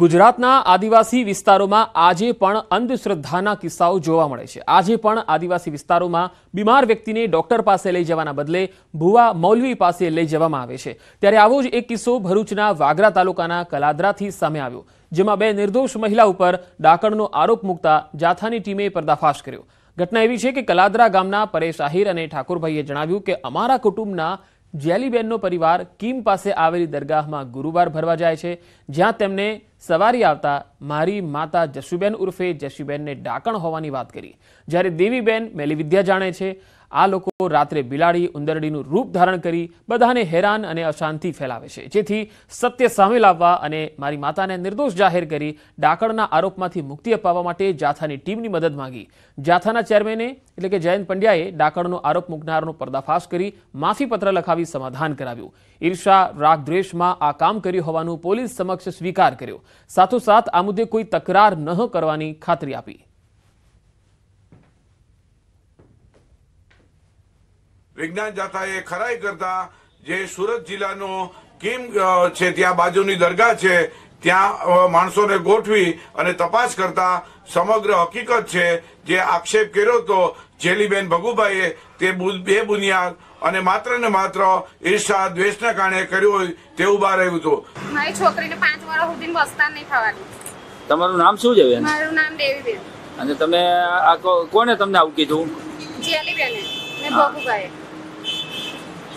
ગુજરાતના આદિવાસી વિસ્તારોમાં આજે પણ અંધશ્રદ્ધાના કિસ્સાઓ જોવા મળે છે આજે પણ આદિવાસી વિસ્તારોમાં બીમાર વ્યક્તિને ડોક્ટર પાસે લઈ જવાના બદલે ભુવા મૌલવી પાસે લઈ જવામાં આવે છે ત્યારે આવો જ એક કિસ્સો ભરૂચના વાગરા તાલુકાના કલાદરાથી સામે આવ્યો જેમાં બે નિર્દોષ મહિલા ઉપર ડાકણનો આરોપ મૂકતા જાથાની ટીમે પર્દાફાશ કર્યો ઘટના એવી છે કે કલાદરા ગામના પરેશ આહિર અને ઠાકોરભાઈએ જણાવ્યું કે અમારા કુટુંબના જેલીબેનનો પરિવાર કિમ પાસે આવેલી દરગાહમાં ગુરુવાર ભરવા જાય છે જ્યાં તેમને સવારી આવતા મારી માતા જશુબેન ઉર્ફે જશુબેનને ડાકણ હોવાની વાત કરી જ્યારે દેવીબેન મેલી વિદ્યા જાણે છે આ લોકો રાત્રે બિલાડી ઉંદરડીનું રૂપ ધારણ કરી બધાને હેરાન અને અશાંતિ ફેલાવે છે જેથી સત્ય સામે લાવવા અને મારી માતાને નિર્દોષ જાહેર કરી ડાકણના આરોપમાંથી મુક્તિ અપાવવા માટે જાથાની ટીમની મદદ માંગી જાથાના ચેરમેને એટલે કે જયંત પંડ્યાએ ડાકણનો આરોપ મૂકનારનો પર્દાફાશ કરી માફીપત્ર લખાવી સમાધાન કરાવ્યું ઈર્ષા રાગદ્વેષમાં આ કામ કર્યું હોવાનું પોલીસ સમક્ષ સ્વીકાર કર્યો સાથોસાથ આ મુદ્દે કોઈ તકરાર ન કરવાની ખાતરી આપી વિજ્ઞાન જાથાએ ખરાઈ કરતા જે સુરત જિલ્લાનો કિમ છે ત્યાં બાજુની દરગાહ છે ત્યાં માણસોને ગોઠવી અને તપાસ કરતા સમગ્ર હકીકત છે જે આક્ષેપ કર્યો હતો જેલીબેન ભગુભાઈએ તે બે બુનિયાદ અને માત્ર ને માત્ર ઈર્ષા દ્વેષના કારણે કર્યું હોય તેવું બહાર આવ્યું હતું મારી છોકરીને પાંચ વર્ષ સુધી વસતા નહીં થવાનું તમારું નામ શું છે મારું નામ દેવીબેન અને તમે આ કોને તમને આવું કીધું જેલીબેને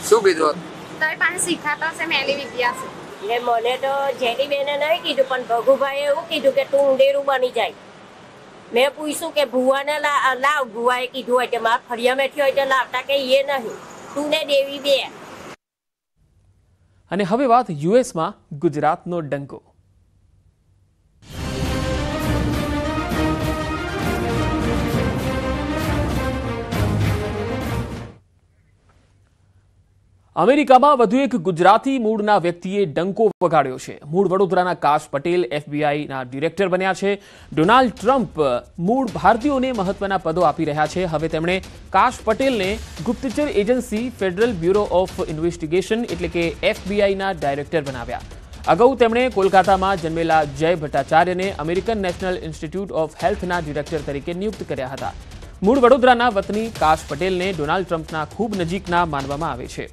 શું કીધું તારી પાસે શીખાતા છે મેલી વિદ્યા છે એટલે મને તો જેની બેને નહીં કીધું પણ ભગુભાઈ એવું કીધું કે તું ઊંડેરું બની જાય મેં પૂછ્યું કે ભુવાને લાવ ભુવાએ કીધું હોય કે મારા ફરિયા મેઠી હોય તો લાવતા કે એ નહીં તું ને દેવી બે અને હવે વાત યુએસમાં ગુજરાતનો ડંકો અમેરિકામાં વધુ એક ગુજરાતી મૂળના વ્યક્તિએ ડંકો વગાડ્યો છે મૂળ વડોદરાના કાશ પટેલ એફબીઆઈના ડિરેક્ટર બન્યા છે ડોનાલ્ડ ટ્રમ્પ મૂળ ભારતીયોને મહત્વના પદો આપી રહ્યા છે હવે તેમણે કાશ પટેલને ગુપ્તચર agency federal bureau of investigation એટલે કે એફબીઆઈના ડાયરેક્ટર બનાવ્યા અગાઉ તેમણે કોલકાતામાં જન્મેલા જય ભટ્ટાચાર્યને અમેરિકન નેશનલ ઇન્સ્ટિટ્યૂટ ઓફ હેલ્થના ડિરેક્ટર તરીકે નિયુક્ત કર્યા હતા મૂળ વડોદરાના વતની કાશ પટેલને ડોનાલ્ડ ટ્રમ્પના ખૂબ નજીકના માનવામાં આવે છે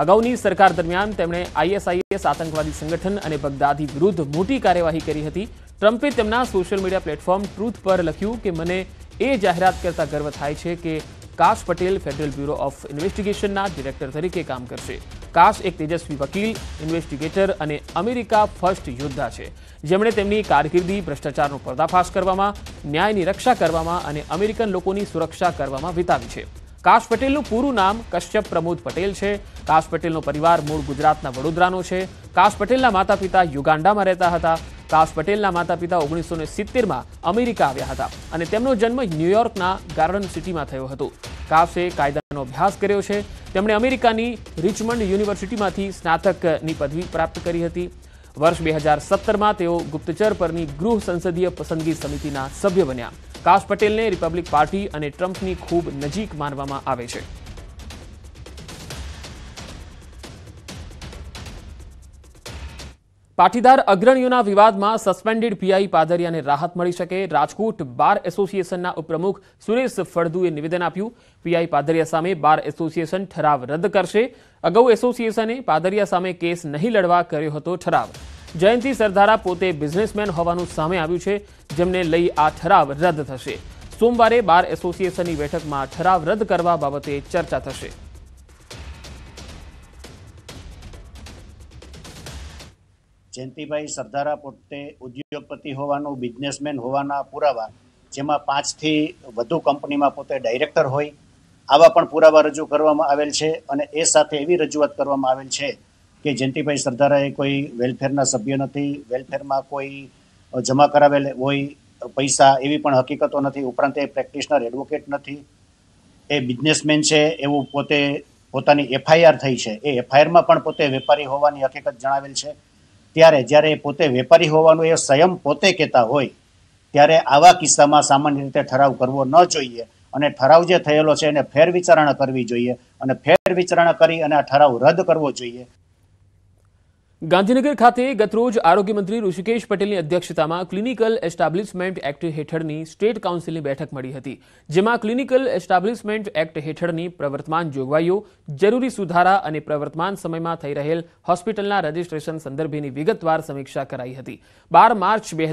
અગાઉની સરકાર દરમિયાન તેમણે આઈએસઆઈએસ આતંકવાદી સંગઠન અને બગદાદી વિરુદ્ધ મોટી કાર્યવાહી કરી હતી ટ્રમ્પે તેમના સોશિયલ મીડિયા પ્લેટફોર્મ ટ્રુથ પર લખ્યું કે મને એ જાહેરાત કરતા ગર્વ થાય છે કે Kash Patel federal bureau of ઇન્વેસ્ટિગેશનના ડિરેક્ટર તરીકે કામ કરશે કાશ એક તેજસ્વી વકીલ ઇન્વેસ્ટિગેટર અને અમેરિકા ફર્સ્ટ યોદ્ધા છે જેમણે તેમની કારકિર્દી ભ્રષ્ટાચારનો પર્દાફાશ કરવામાં ન્યાયની રક્ષા કરવામાં અને અમેરિકન લોકોની સુરક્ષા કરવામાં વિતાવી છે કાશ પટેલનું પૂરું નામ કશ્યપ પ્રમોદ પટેલ છે કાશ પટેલનો પરિવાર મૂળ ગુજરાતના વડોદરાનો છે કાશ પટેલના માતા પિતા યુગાન્ડામાં રહેતા હતા કાશ પટેલના માતા પિતા ઓગણીસો ને સિત્તેરમાં અમેરિકા આવ્યા હતા અને તેમનો જન્મ ન્યૂયોર્કના ગાર્ડન સિટીમાં થયો હતો કાશે કાયદાનો અભ્યાસ કર્યો છે તેમણે અમેરિકાની રિચમન્ડ યુનિવર્સિટીમાંથી સ્નાતકની પદવી પ્રાપ્ત કરી હતી વર્ષ બે હજાર સત્તરમાં તેઓ ગુપ્તચર પરની ગૃહ સંસદીય પસંદગી સમિતિના સભ્ય બન્યા કાશ પટેલને રિપબ્લિક પાર્ટી અને ટ્રમ્પની ખૂબ નજીક માનવામાં આવે છે પાટીદાર અગ્રણીઓના વિવાદમાં સસ્પેન્ડેડ પીઆઈ પાદરિયાને રાહત મળી શકે રાજકોટ બાર એસોસિએશનના ઉપપ્રમુખ સુરેશ ફળદુએ નિવેદન આપ્યું પીઆઈ પાદરિયા સામે બાર એસોસિએશન ઠરાવ રદ કરશે અગાઉ એસોસિએશને પાદરિયા સામે કેસ નહીં લડવા કર્યો હતો ઠરાવ જયંતિ સરદારા પોતે બિઝનેસમેન હોવાનું સામે આવ્યું છે જેમને લઈ આ ઠરાવ રદ થશે સોમવારે બાર એસોસિએશનની બેઠકમાં ઠરાવ રદ કરવા બાબતે ચર્ચા થશે જયંતિભાઈ સરદારા પોતે ઉદ્યોગપતિ હોવાનું બિઝનેસમેન હોવાના પુરાવા જેમાં પાંચથી વધુ કંપનીમાં પોતે ડાયરેક્ટર હોય આવા પણ પુરાવા રજૂ કરવામાં આવેલ છે અને એ સાથે એવી રજૂઆત કરવામાં આવેલ છે કે જયંતિભાઈ સરદારાએ કોઈ વેલફેરના સભ્ય નથી વેલફેરમાં કોઈ જમા કરાવેલ હોય પૈસા એવી પણ હકીકતો નથી ઉપરાંત એ પ્રેક્ટિશનર એડવોકેટ નથી એ બિઝનેસમેન છે એવું પોતે પોતાની એફઆઈઆર થઈ છે એ એફઆઈઆરમાં પણ પોતે વેપારી હોવાની હકીકત જણાવેલ છે ત્યારે જ્યારે એ પોતે વેપારી હોવાનું એ સંયમ પોતે કહેતા હોય ત્યારે આવા કિસ્સામાં સામાન્ય રીતે ઠરાવ કરવો ન જોઈએ અને ઠરાવ જે થયેલો છે એને ફેર વિચારણા કરવી જોઈએ અને ફેર વિચારણા કરી અને આ ઠરાવ રદ કરવો જોઈએ ગાંધીનગર ખાતે ગતરોજ આરોગ્યમંત્રી ઋષિકેશ પટેલની અધ્યક્ષતામાં ક્લિનિકલ એસ્ટાબ્લિશમેન્ટ એક્ટ હેઠળની સ્ટેટ કાઉન્સિલની બેઠક મળી હતી જેમાં ક્લિનિકલ એસ્ટાબ્લિશમેન્ટ એક્ટ હેઠળની પ્રવર્તમાન જોગવાઈઓ જરૂરી સુધારા અને પ્રવર્તમાન સમયમાં થઈ રહેલ હોસ્પિટલના રજિસ્ટ્રેશન સંદર્ભેની વિગતવાર સમીક્ષા કરાઈ હતી બાર માર્ચ બે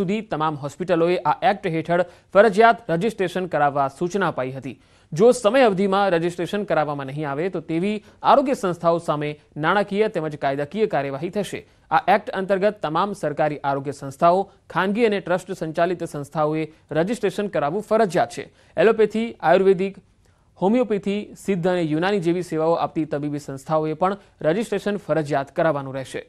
સુધી તમામ હોસ્પિટલોએ આ એક્ટ હેઠળ ફરજિયાત રજીસ્ટ્રેશન કરાવવા સૂચના અપાઈ હતી જો સમય અવધિમાં રજીસ્ટ્રેશન કરાવવામાં નહીં આવે તો તેવી આરોગ્ય સંસ્થાઓ સામે નાણાકીય તેમજ કાયદાકીય કાર્યવાહી થશે આ એક્ટ અંતર્ગત તમામ સરકારી આરોગ્ય સંસ્થાઓ ખાનગી અને ટ્રસ્ટ સંચાલિત સંસ્થાઓએ રજીસ્ટ્રેશન કરાવવું ફરજિયાત છે એલોપેથી આયુર્વેદિક હોમિયોપેથી સિદ્ધ અને યુનાની જેવી સેવાઓ આપતી તબીબી સંસ્થાઓએ પણ રજીસ્ટ્રેશન ફરજિયાત કરાવવાનું રહેશે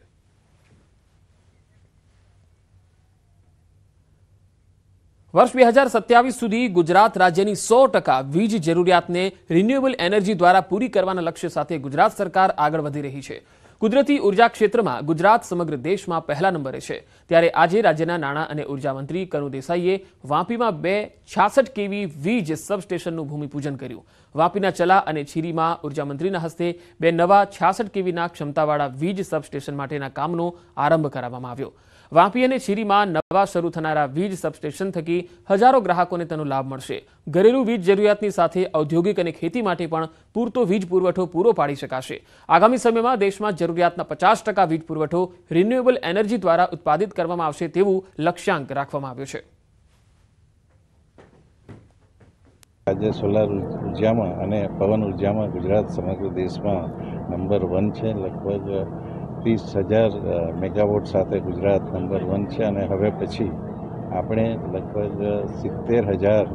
વર્ષ બે હજાર સત્યાવીસ સુધી ગુજરાત રાજ્યની સો ટકા વીજ જરૂરિયાતને રિન્યુએબલ એનર્જી દ્વારા પૂરી કરવાના લક્ષ્ય સાથે ગુજરાત સરકાર આગળ વધી રહી છે કુદરતી ઉર્જા ક્ષેત્રમાં ગુજરાત સમગ્ર દેશમાં પહેલા નંબરે છે ત્યારે આજે રાજ્યના નાણાં અને ઉર્જા કરુણ દેસાઈએ વાપીમાં બે છાસઠ કેવી વીજ સબસ્ટેશનનું ભૂમિપૂજન કર્યું વાપીના ચલા અને છીરીમાં ઉર્જામંત્રીના હસ્તે બે નવા છાસઠ કેવીના ક્ષમતાવાળા વીજ સબસ્ટેશન માટેના કામનો આરંભ કરાવવામાં આવ્યો વાપી અને શીરીમાં નવા શરૂ થનારા વીજ સબસ્ટેશન થકી હજારો ગ્રાહકોને તેનો લાભ મળશે ઘરેલુ વીજ જરૂરિયાતની સાથે ઔદ્યોગિક અને ખેતી માટે પણ પૂરતો વીજ પુરવઠો પૂરો પાડી શકાશે આગામી સમયમાં દેશમાં જરૂરિયાતના પચાસ ટકા વીજ પુરવઠો રિન્યુએબલ એનર્જી દ્વારા ઉત્પાદિત કરવામાં આવશે તેવું લક્ષ્યાંક રાખવામાં આવ્યું છે આજે સોલાર ઉર્જામાં અને પવન ઉર્જામાં ગુજરાત સમગ્ર દેશમાં નંબર વન છે લગભગ ત્રીસ હજાર મેગાવોટ સાથે ગુજરાત નંબર વન છે અને હવે પછી આપણે લગભગ સિત્તેર હજાર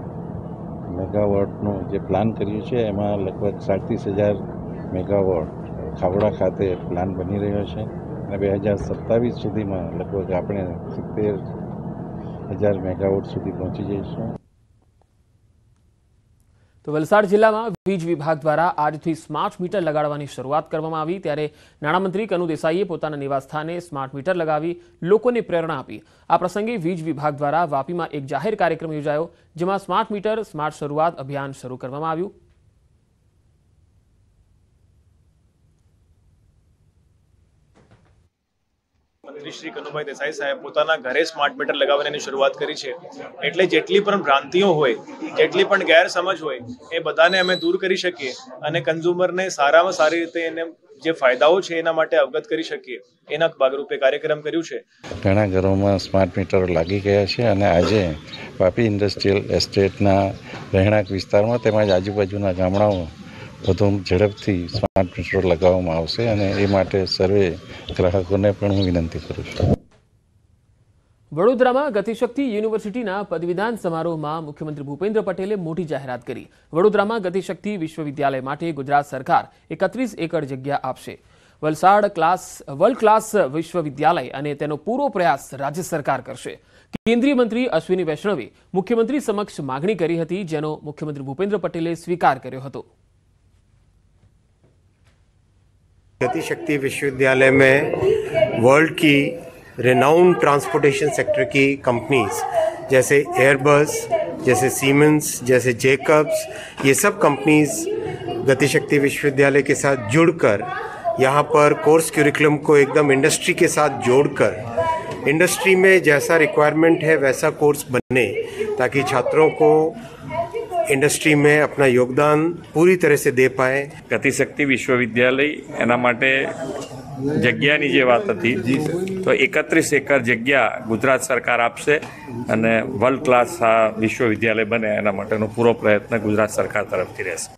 મેગાવોટનું જે પ્લાન કર્યું છે એમાં લગભગ સાડત્રીસ હજાર મેગાવોટ ખાવડા ખાતે પ્લાન બની રહ્યો છે અને બે હજાર સત્તાવીસ સુધીમાં લગભગ આપણે સિત્તેર હજાર મેગાવોટ સુધી પહોંચી જઈશું તો વલસાડ જિલ્લામાં વીજ વિભાગ દ્વારા આજથી સ્માર્ટ મીટર લગાડવાની શરૂઆત કરવામાં આવી ત્યારે નાણામંત્રી કનુ દેસાઈએ પોતાના નિવાસસ્થાને સ્માર્ટ મીટર લગાવી લોકોને પ્રેરણા આપી આ પ્રસંગે વીજ વિભાગ દ્વારા વાપીમાં એક જાહેર કાર્યક્રમ યોજાયો જેમાં સ્માર્ટ મીટર સ્માર્ટ શરૂઆત અભિયાન શરૂ કરવામાં આવ્યું મંત્રી શ્રી કનુભાઈ દેસાઈ સાહેબ પોતાના ઘરે સ્માર્ટ મીટર લગાવવાની શરૂઆત કરી છે એટલે જેટલી પણ ભ્રાંતિઓ હોય જેટલી પણ ગેરસમજ હોય એ બધાને અમે દૂર કરી શકીએ અને કન્ઝ્યુમરને સારામાં સારી રીતે એને જે ફાયદાઓ છે એના માટે અવગત કરી શકીએ એના ભાગરૂપે કાર્યક્રમ કર્યું છે ઘણા ઘરોમાં સ્માર્ટ મીટરો લાગી ગયા છે અને આજે વાપી ઇન્ડસ્ટ્રીયલ એસ્ટેટના રહેણાંક વિસ્તારમાં તેમજ આજુબાજુના ગામડાઓમાં વધુ ઝડપથી સ્માર્ટ મીટર લગાવવામાં આવશે અને એ માટે સર્વે ગ્રાહકોને પણ હું વિનંતી કરું છું વડોદરામાં ગતિશક્તિ યુનિવર્સિટીના પદવીદાન સમારોહમાં મુખ્યમંત્રી ભૂપેન્દ્ર પટેલે મોટી જાહેરાત કરી વડોદરામાં ગતિશક્તિ વિશ્વવિદ્યાલય માટે ગુજરાત સરકાર એકત્રીસ એકર જગ્યા આપશે વલસાડ ક્લાસ વર્લ્ડ ક્લાસ વિશ્વવિદ્યાલય અને તેનો પૂરો પ્રયાસ રાજ્ય સરકાર કરશે કેન્દ્રીય મંત્રી અશ્વિની વૈષ્ણવે મુખ્યમંત્રી સમક્ષ માગણી કરી હતી જેનો મુખ્યમંત્રી ભૂપેન્દ્ર પટેલે સ્વીકાર કર્યો હતો गति शक्ति विश्वविद्यालय में वर्ल्ड की रेनाउंड ट्रांसपोर्टेशन सेक्टर की कंपनीज जैसे एयरबस जैसे सीमेंस जैसे जेकब्स ये सब कंपनीज गति शक्ति विश्वविद्यालय के साथ जुड़कर यहाँ पर कोर्स क्यूरिकुलम को एकदम इंडस्ट्री के साथ जोड़कर इंडस्ट्री में जैसा रिक्वायरमेंट है वैसा कोर्स बने ताकि छात्रों को ઇન્ડસ્ટ્રી મેં अपना યોગદાન પૂરી तरह से दे पाए गतिशक्ति विश्वविद्यालय એના માટે જગ્યાની જે વાત હતી તો એકત્રીસ એકર જગ્યા ગુજરાત સરકાર આપશે અને વર્લ્ડ ક્લાસ આ વિશ્વવિદ્યાલય બને એના માટેનો પૂરો પ્રયત્ન ગુજરાત સરકાર તરફથી રહેશે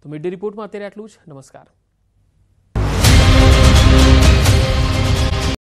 તો મીડિયા રિપોર્ટમાં અત્યારે આટલું જ નમસ્કાર